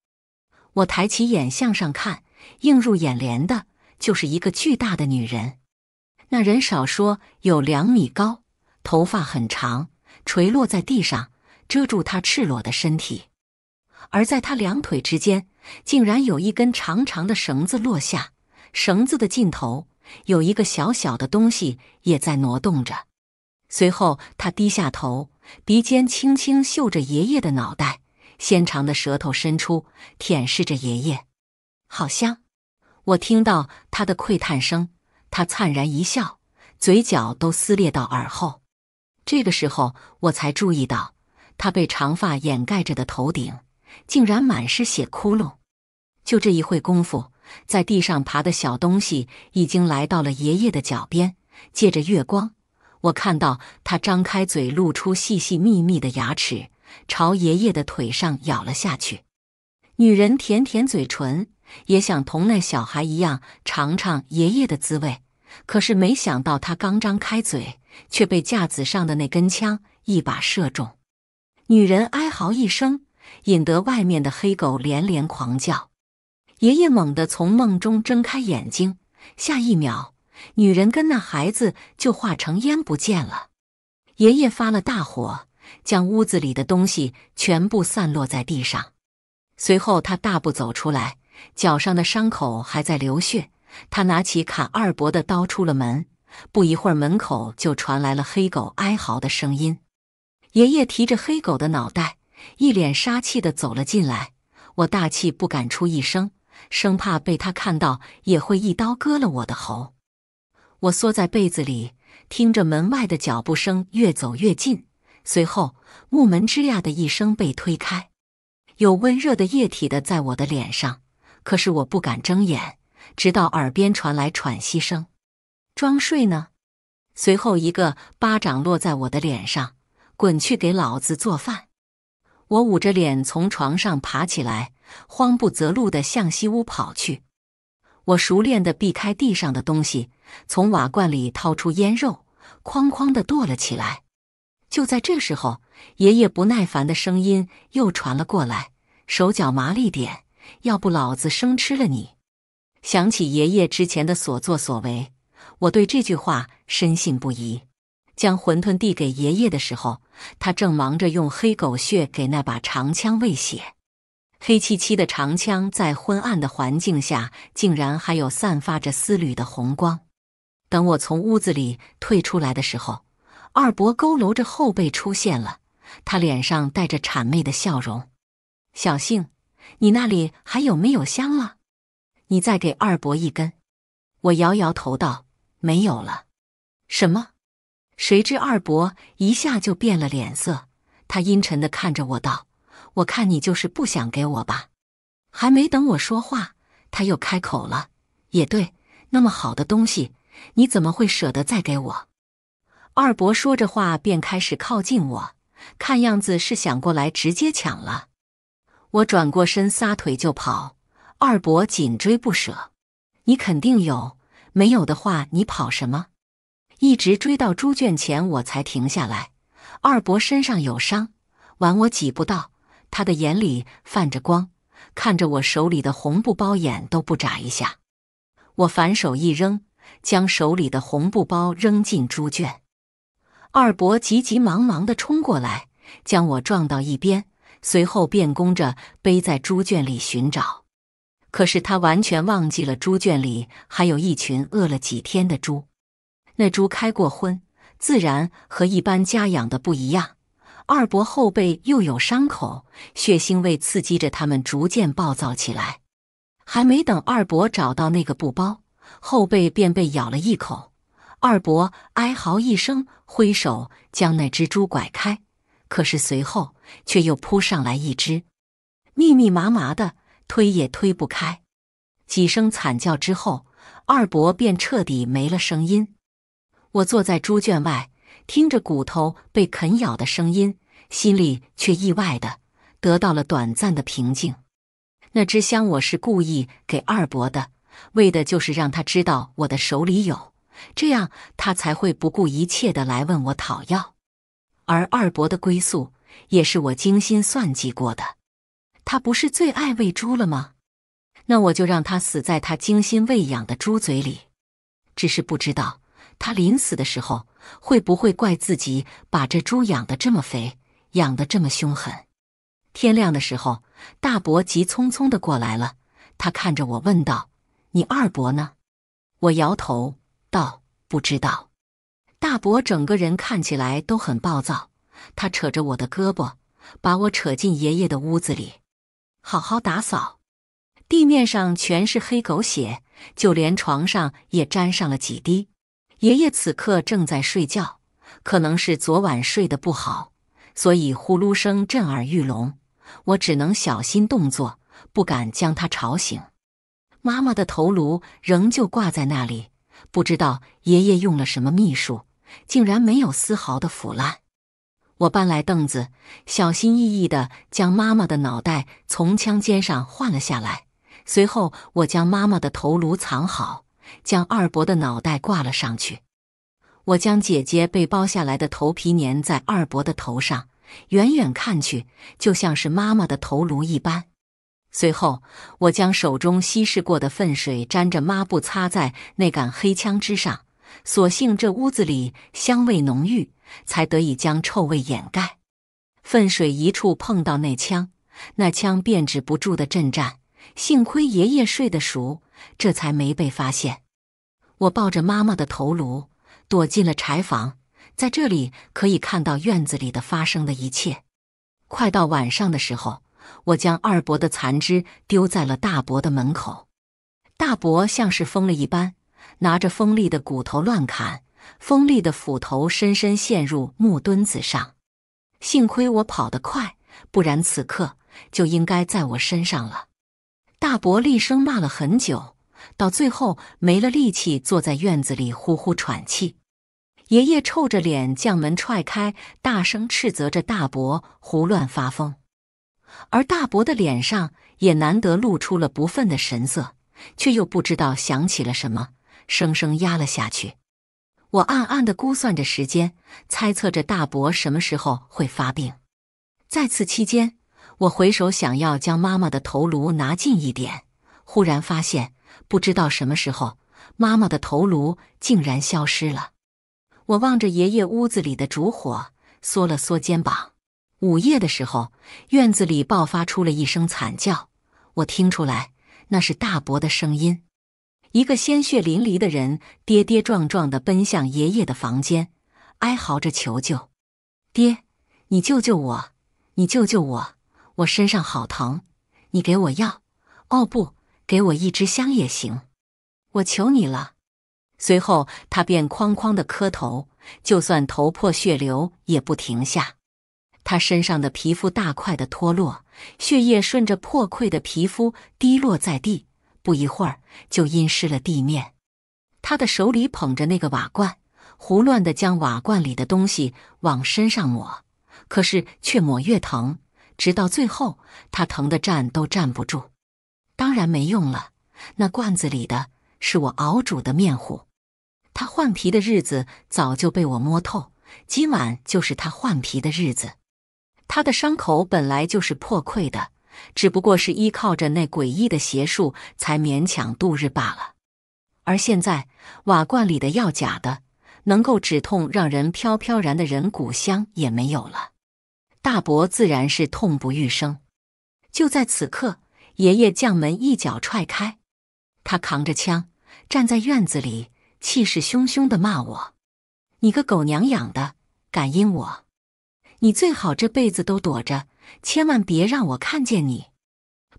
我抬起眼向上看，映入眼帘的就是一个巨大的女人。那人少说有两米高，头发很长，垂落在地上，遮住她赤裸的身体。而在他两腿之间，竟然有一根长长的绳子落下，绳子的尽头有一个小小的东西也在挪动着。随后，他低下头，鼻尖轻轻嗅着爷爷的脑袋，纤长的舌头伸出舔舐着爷爷，好香！我听到他的喟叹声，他灿然一笑，嘴角都撕裂到耳后。这个时候，我才注意到他被长发掩盖着的头顶。竟然满是血窟窿！就这一会功夫，在地上爬的小东西已经来到了爷爷的脚边。借着月光，我看到他张开嘴，露出细细密密的牙齿，朝爷爷的腿上咬了下去。女人舔舔嘴唇，也想同那小孩一样尝尝爷爷的滋味，可是没想到，他刚张开嘴，却被架子上的那根枪一把射中。女人哀嚎一声。引得外面的黑狗连连狂叫。爷爷猛地从梦中睁开眼睛，下一秒，女人跟那孩子就化成烟不见了。爷爷发了大火，将屋子里的东西全部散落在地上。随后，他大步走出来，脚上的伤口还在流血。他拿起砍二伯的刀出了门。不一会儿，门口就传来了黑狗哀嚎的声音。爷爷提着黑狗的脑袋。一脸杀气的走了进来，我大气不敢出一声，生怕被他看到也会一刀割了我的喉。我缩在被子里，听着门外的脚步声越走越近，随后木门吱呀的一声被推开，有温热的液体的在我的脸上，可是我不敢睁眼，直到耳边传来喘息声，装睡呢？随后一个巴掌落在我的脸上，滚去给老子做饭。我捂着脸从床上爬起来，慌不择路的向西屋跑去。我熟练的避开地上的东西，从瓦罐里掏出腌肉，哐哐的剁了起来。就在这时候，爷爷不耐烦的声音又传了过来：“手脚麻利点，要不老子生吃了你！”想起爷爷之前的所作所为，我对这句话深信不疑。将馄饨递给爷爷的时候，他正忙着用黑狗血给那把长枪喂血。黑漆漆的长枪在昏暗的环境下，竟然还有散发着丝缕的红光。等我从屋子里退出来的时候，二伯佝偻着后背出现了，他脸上带着谄媚的笑容：“小杏，你那里还有没有香了？你再给二伯一根。”我摇摇头道：“没有了。”什么？谁知二伯一下就变了脸色，他阴沉的看着我道：“我看你就是不想给我吧。”还没等我说话，他又开口了：“也对，那么好的东西，你怎么会舍得再给我？”二伯说着话便开始靠近我，看样子是想过来直接抢了。我转过身撒腿就跑，二伯紧追不舍：“你肯定有，没有的话你跑什么？”一直追到猪圈前，我才停下来。二伯身上有伤，碗我挤不到。他的眼里泛着光，看着我手里的红布包，眼都不眨一下。我反手一扔，将手里的红布包扔进猪圈。二伯急急忙忙的冲过来，将我撞到一边，随后便弓着背在猪圈里寻找。可是他完全忘记了猪圈里还有一群饿了几天的猪。那猪开过荤，自然和一般家养的不一样。二伯后背又有伤口，血腥味刺激着他们，逐渐暴躁起来。还没等二伯找到那个布包，后背便被咬了一口。二伯哀嚎一声，挥手将那只猪拐开，可是随后却又扑上来一只，密密麻麻的，推也推不开。几声惨叫之后，二伯便彻底没了声音。我坐在猪圈外，听着骨头被啃咬的声音，心里却意外的得到了短暂的平静。那只香我是故意给二伯的，为的就是让他知道我的手里有，这样他才会不顾一切的来问我讨要。而二伯的归宿也是我精心算计过的，他不是最爱喂猪了吗？那我就让他死在他精心喂养的猪嘴里。只是不知道。他临死的时候会不会怪自己把这猪养得这么肥，养得这么凶狠？天亮的时候，大伯急匆匆的过来了，他看着我问道：“你二伯呢？”我摇头道：“不知道。”大伯整个人看起来都很暴躁，他扯着我的胳膊，把我扯进爷爷的屋子里，好好打扫。地面上全是黑狗血，就连床上也沾上了几滴。爷爷此刻正在睡觉，可能是昨晚睡得不好，所以呼噜声震耳欲聋。我只能小心动作，不敢将他吵醒。妈妈的头颅仍旧挂在那里，不知道爷爷用了什么秘术，竟然没有丝毫的腐烂。我搬来凳子，小心翼翼地将妈妈的脑袋从枪尖上换了下来。随后，我将妈妈的头颅藏好。将二伯的脑袋挂了上去，我将姐姐被剥下来的头皮粘在二伯的头上，远远看去就像是妈妈的头颅一般。随后，我将手中稀释过的粪水沾着抹布擦在那杆黑枪之上，所幸这屋子里香味浓郁，才得以将臭味掩盖。粪水一触碰到那枪，那枪便止不住的震颤。幸亏爷爷睡得熟。这才没被发现。我抱着妈妈的头颅，躲进了柴房，在这里可以看到院子里的发生的一切。快到晚上的时候，我将二伯的残肢丢在了大伯的门口。大伯像是疯了一般，拿着锋利的骨头乱砍，锋利的斧头深深陷入木墩子上。幸亏我跑得快，不然此刻就应该在我身上了。大伯厉声骂了很久，到最后没了力气，坐在院子里呼呼喘气。爷爷臭着脸将门踹开，大声斥责着大伯胡乱发疯，而大伯的脸上也难得露出了不忿的神色，却又不知道想起了什么，生生压了下去。我暗暗地估算着时间，猜测着大伯什么时候会发病。在此期间。我回首想要将妈妈的头颅拿近一点，忽然发现，不知道什么时候，妈妈的头颅竟然消失了。我望着爷爷屋子里的烛火，缩了缩肩膀。午夜的时候，院子里爆发出了一声惨叫，我听出来那是大伯的声音。一个鲜血淋漓的人跌跌撞撞地奔向爷爷的房间，哀嚎着求救：“爹，你救救我！你救救我！”我身上好疼，你给我药，哦不，给我一支香也行，我求你了。随后他便哐哐的磕头，就算头破血流也不停下。他身上的皮肤大块的脱落，血液顺着破溃的皮肤滴落在地，不一会儿就阴湿了地面。他的手里捧着那个瓦罐，胡乱的将瓦罐里的东西往身上抹，可是却抹越疼。直到最后，他疼得站都站不住。当然没用了，那罐子里的是我熬煮的面糊。他换皮的日子早就被我摸透，今晚就是他换皮的日子。他的伤口本来就是破溃的，只不过是依靠着那诡异的邪术才勉强度日罢了。而现在，瓦罐里的药假的，能够止痛、让人飘飘然的人骨香也没有了。大伯自然是痛不欲生。就在此刻，爷爷将门一脚踹开，他扛着枪站在院子里，气势汹汹的骂我：“你个狗娘养的，敢阴我！你最好这辈子都躲着，千万别让我看见你，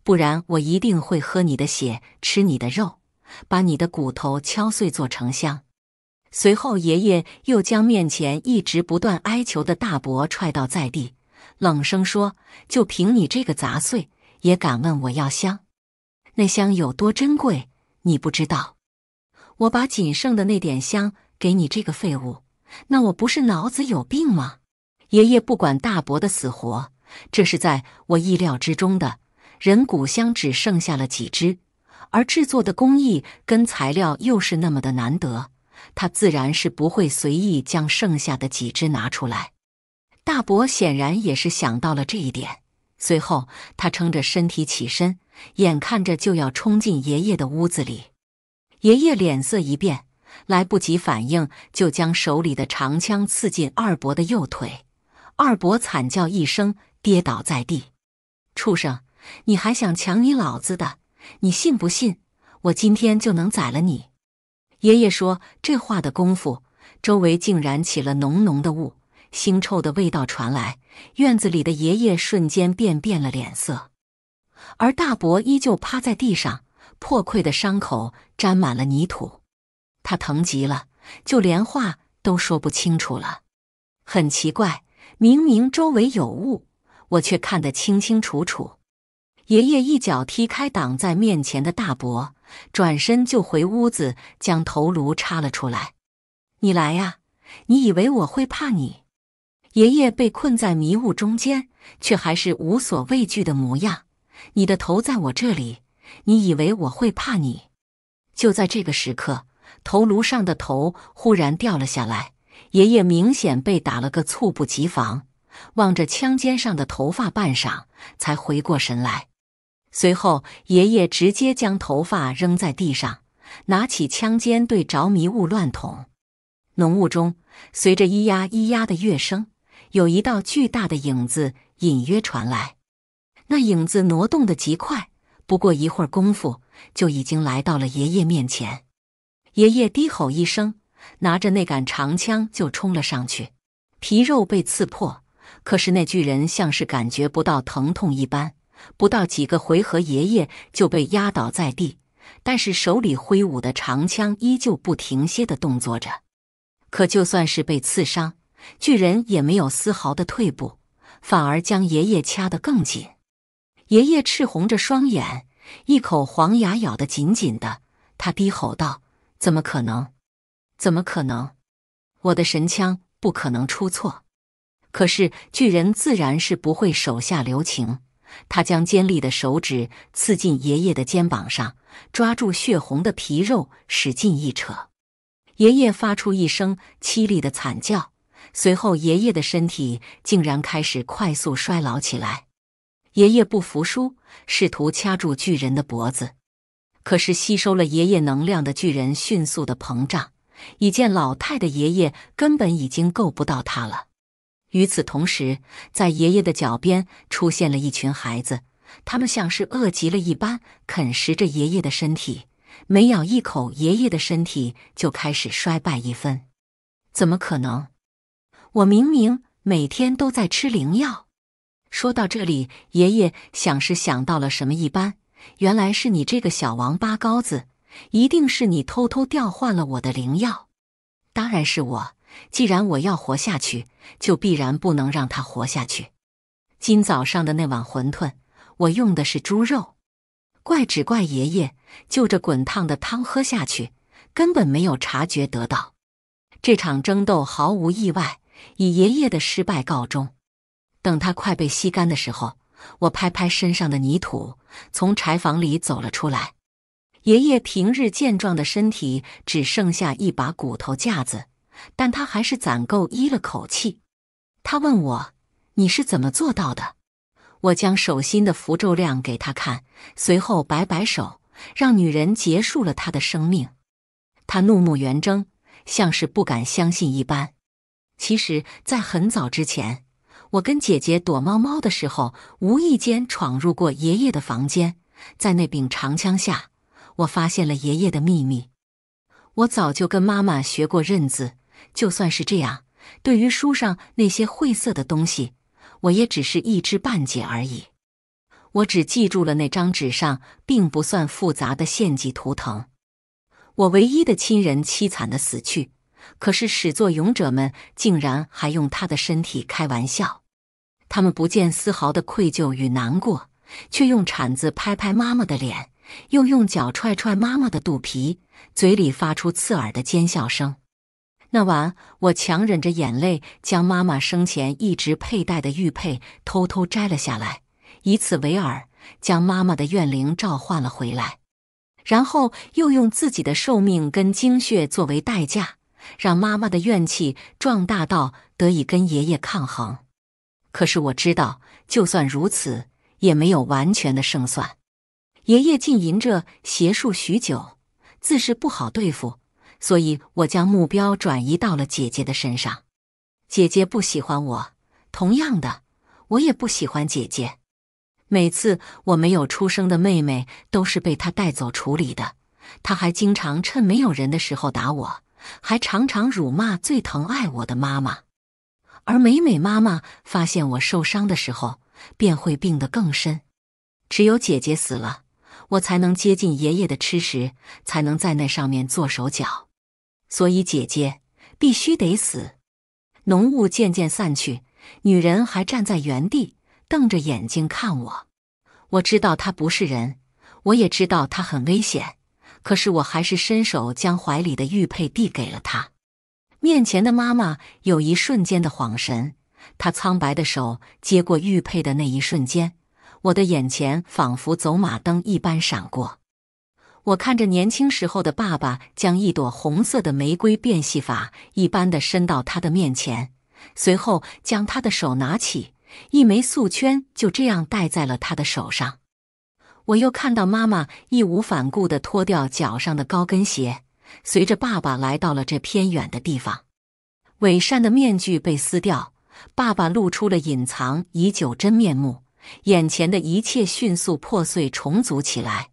不然我一定会喝你的血，吃你的肉，把你的骨头敲碎做成香。”随后，爷爷又将面前一直不断哀求的大伯踹倒在地。冷声说：“就凭你这个杂碎，也敢问我要香？那香有多珍贵，你不知道？我把仅剩的那点香给你这个废物，那我不是脑子有病吗？”爷爷不管大伯的死活，这是在我意料之中的。人骨香只剩下了几支，而制作的工艺跟材料又是那么的难得，他自然是不会随意将剩下的几支拿出来。大伯显然也是想到了这一点，随后他撑着身体起身，眼看着就要冲进爷爷的屋子里。爷爷脸色一变，来不及反应，就将手里的长枪刺进二伯的右腿。二伯惨叫一声，跌倒在地。“畜生，你还想抢你老子的？你信不信我今天就能宰了你？”爷爷说这话的功夫，周围竟然起了浓浓的雾。腥臭的味道传来，院子里的爷爷瞬间便变了脸色，而大伯依旧趴在地上，破溃的伤口沾满了泥土，他疼极了，就连话都说不清楚了。很奇怪，明明周围有雾，我却看得清清楚楚。爷爷一脚踢开挡在面前的大伯，转身就回屋子，将头颅插了出来。你来呀？你以为我会怕你？爷爷被困在迷雾中间，却还是无所畏惧的模样。你的头在我这里，你以为我会怕你？就在这个时刻，头颅上的头忽然掉了下来。爷爷明显被打了个猝不及防，望着枪尖上的头发，半晌才回过神来。随后，爷爷直接将头发扔在地上，拿起枪尖对着迷雾乱捅。浓雾中，随着咿呀咿呀的乐声。有一道巨大的影子隐约传来，那影子挪动的极快，不过一会儿功夫就已经来到了爷爷面前。爷爷低吼一声，拿着那杆长枪就冲了上去，皮肉被刺破，可是那巨人像是感觉不到疼痛一般，不到几个回合，爷爷就被压倒在地，但是手里挥舞的长枪依旧不停歇的动作着，可就算是被刺伤。巨人也没有丝毫的退步，反而将爷爷掐得更紧。爷爷赤红着双眼，一口黄牙咬得紧紧的，他低吼道：“怎么可能？怎么可能？我的神枪不可能出错。”可是巨人自然是不会手下留情，他将尖利的手指刺进爷爷的肩膀上，抓住血红的皮肉，使劲一扯。爷爷发出一声凄厉的惨叫。随后，爷爷的身体竟然开始快速衰老起来。爷爷不服输，试图掐住巨人的脖子，可是吸收了爷爷能量的巨人迅速的膨胀，已见老太的爷爷根本已经够不到他了。与此同时，在爷爷的脚边出现了一群孩子，他们像是饿极了一般，啃食着爷爷的身体，每咬一口，爷爷的身体就开始衰败一分。怎么可能？我明明每天都在吃灵药。说到这里，爷爷想是想到了什么一般，原来是你这个小王八羔子，一定是你偷偷调换了我的灵药。当然是我，既然我要活下去，就必然不能让他活下去。今早上的那碗馄饨，我用的是猪肉，怪只怪爷爷就着滚烫的汤喝下去，根本没有察觉得到。这场争斗毫无意外。以爷爷的失败告终。等他快被吸干的时候，我拍拍身上的泥土，从柴房里走了出来。爷爷平日健壮的身体只剩下一把骨头架子，但他还是攒够依了口气。他问我：“你是怎么做到的？”我将手心的符咒量给他看，随后摆摆手，让女人结束了他的生命。他怒目圆睁，像是不敢相信一般。其实，在很早之前，我跟姐姐躲猫猫的时候，无意间闯入过爷爷的房间，在那柄长枪下，我发现了爷爷的秘密。我早就跟妈妈学过认字，就算是这样，对于书上那些晦涩的东西，我也只是一知半解而已。我只记住了那张纸上并不算复杂的献祭图腾。我唯一的亲人凄惨的死去。可是始作俑者们竟然还用他的身体开玩笑，他们不见丝毫的愧疚与难过，却用铲子拍拍妈妈的脸，又用脚踹踹妈妈的肚皮，嘴里发出刺耳的尖笑声。那晚，我强忍着眼泪，将妈妈生前一直佩戴的玉佩偷偷摘了下来，以此为饵，将妈妈的怨灵召唤了回来，然后又用自己的寿命跟精血作为代价。让妈妈的怨气壮大到得以跟爷爷抗衡。可是我知道，就算如此，也没有完全的胜算。爷爷浸淫着邪术许久，自是不好对付，所以我将目标转移到了姐姐的身上。姐姐不喜欢我，同样的，我也不喜欢姐姐。每次我没有出生的妹妹都是被她带走处理的，她还经常趁没有人的时候打我。还常常辱骂最疼爱我的妈妈，而美美妈妈发现我受伤的时候，便会病得更深。只有姐姐死了，我才能接近爷爷的吃食，才能在那上面做手脚。所以姐姐必须得死。浓雾渐渐散去，女人还站在原地，瞪着眼睛看我。我知道她不是人，我也知道她很危险。可是我还是伸手将怀里的玉佩递给了他，面前的妈妈有一瞬间的恍神，她苍白的手接过玉佩的那一瞬间，我的眼前仿佛走马灯一般闪过，我看着年轻时候的爸爸将一朵红色的玫瑰变戏法一般的伸到他的面前，随后将他的手拿起一枚素圈，就这样戴在了他的手上。我又看到妈妈义无反顾地脱掉脚上的高跟鞋，随着爸爸来到了这偏远的地方。伪善的面具被撕掉，爸爸露出了隐藏已久真面目。眼前的一切迅速破碎重组起来，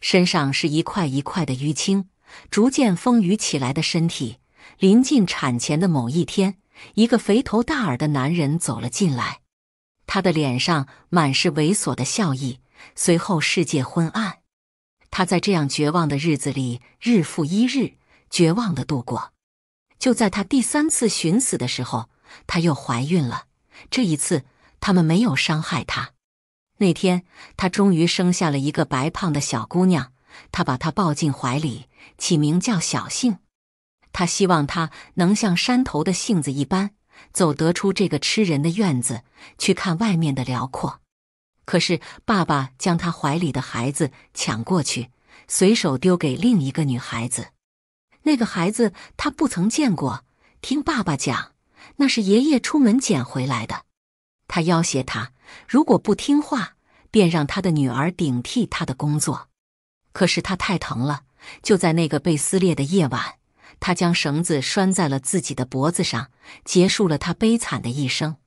身上是一块一块的淤青，逐渐丰腴起来的身体。临近产前的某一天，一个肥头大耳的男人走了进来，他的脸上满是猥琐的笑意。随后，世界昏暗。她在这样绝望的日子里，日复一日，绝望的度过。就在她第三次寻死的时候，她又怀孕了。这一次，他们没有伤害她。那天，她终于生下了一个白胖的小姑娘。她把她抱进怀里，起名叫小杏。她希望她能像山头的杏子一般，走得出这个吃人的院子，去看外面的辽阔。可是，爸爸将他怀里的孩子抢过去，随手丢给另一个女孩子。那个孩子他不曾见过，听爸爸讲，那是爷爷出门捡回来的。他要挟他，如果不听话，便让他的女儿顶替他的工作。可是他太疼了，就在那个被撕裂的夜晚，他将绳子拴在了自己的脖子上，结束了他悲惨的一生。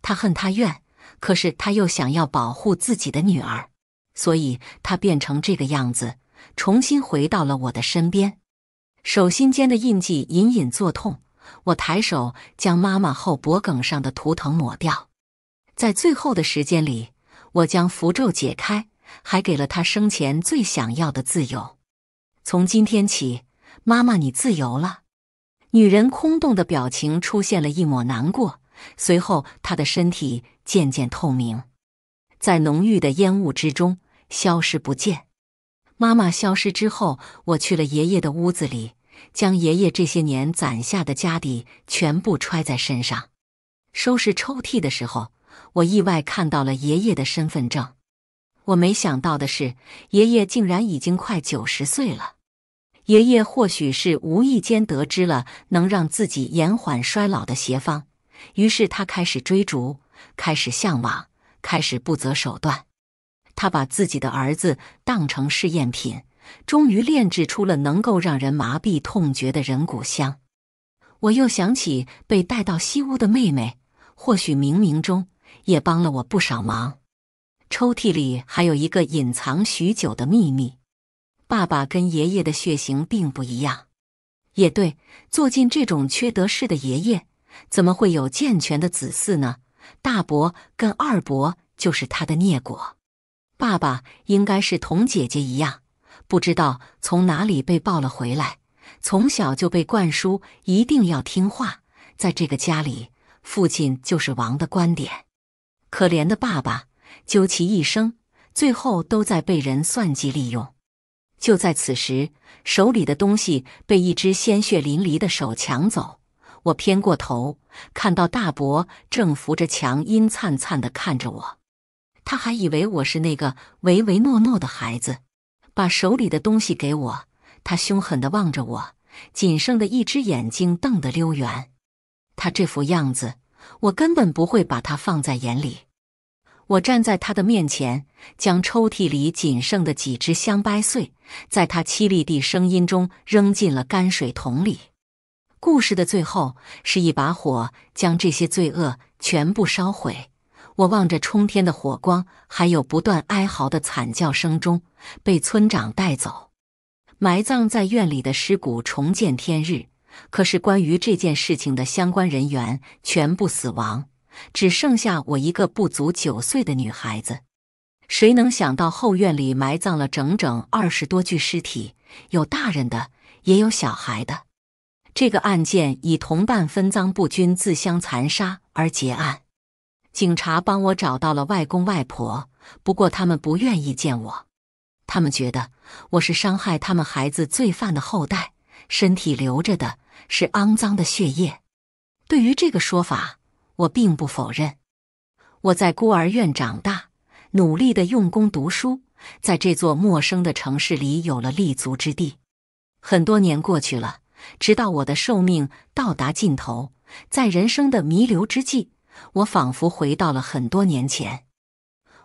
他恨，他怨。可是他又想要保护自己的女儿，所以他变成这个样子，重新回到了我的身边。手心间的印记隐隐作痛，我抬手将妈妈后脖颈上的图腾抹掉。在最后的时间里，我将符咒解开，还给了她生前最想要的自由。从今天起，妈妈，你自由了。女人空洞的表情出现了一抹难过。随后，他的身体渐渐透明，在浓郁的烟雾之中消失不见。妈妈消失之后，我去了爷爷的屋子里，将爷爷这些年攒下的家底全部揣在身上。收拾抽屉的时候，我意外看到了爷爷的身份证。我没想到的是，爷爷竟然已经快九十岁了。爷爷或许是无意间得知了能让自己延缓衰老的邪方。于是他开始追逐，开始向往，开始不择手段。他把自己的儿子当成试验品，终于炼制出了能够让人麻痹痛觉的人骨香。我又想起被带到西屋的妹妹，或许冥冥中也帮了我不少忙。抽屉里还有一个隐藏许久的秘密：爸爸跟爷爷的血型并不一样。也对，做尽这种缺德事的爷爷。怎么会有健全的子嗣呢？大伯跟二伯就是他的孽果，爸爸应该是同姐姐一样，不知道从哪里被抱了回来，从小就被灌输一定要听话。在这个家里，父亲就是王的观点。可怜的爸爸，究其一生，最后都在被人算计利用。就在此时，手里的东西被一只鲜血淋漓的手抢走。我偏过头，看到大伯正扶着墙，阴灿灿的看着我。他还以为我是那个唯唯诺诺的孩子，把手里的东西给我。他凶狠的望着我，仅剩的一只眼睛瞪得溜圆。他这副样子，我根本不会把他放在眼里。我站在他的面前，将抽屉里仅剩的几只香掰碎，在他凄厉地声音中扔进了泔水桶里。故事的最后是一把火将这些罪恶全部烧毁。我望着冲天的火光，还有不断哀嚎的惨叫声中，被村长带走、埋葬在院里的尸骨重见天日。可是，关于这件事情的相关人员全部死亡，只剩下我一个不足九岁的女孩子。谁能想到后院里埋葬了整整二十多具尸体，有大人的，也有小孩的。这个案件以同伴分赃不均、自相残杀而结案。警察帮我找到了外公外婆，不过他们不愿意见我。他们觉得我是伤害他们孩子罪犯的后代，身体流着的是肮脏的血液。对于这个说法，我并不否认。我在孤儿院长大，努力的用功读书，在这座陌生的城市里有了立足之地。很多年过去了。直到我的寿命到达尽头，在人生的弥留之际，我仿佛回到了很多年前。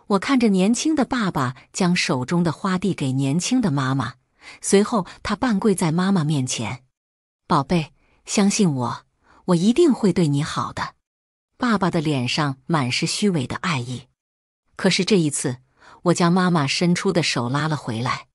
我看着年轻的爸爸将手中的花递给年轻的妈妈，随后他半跪在妈妈面前：“宝贝，相信我，我一定会对你好的。”爸爸的脸上满是虚伪的爱意。可是这一次，我将妈妈伸出的手拉了回来。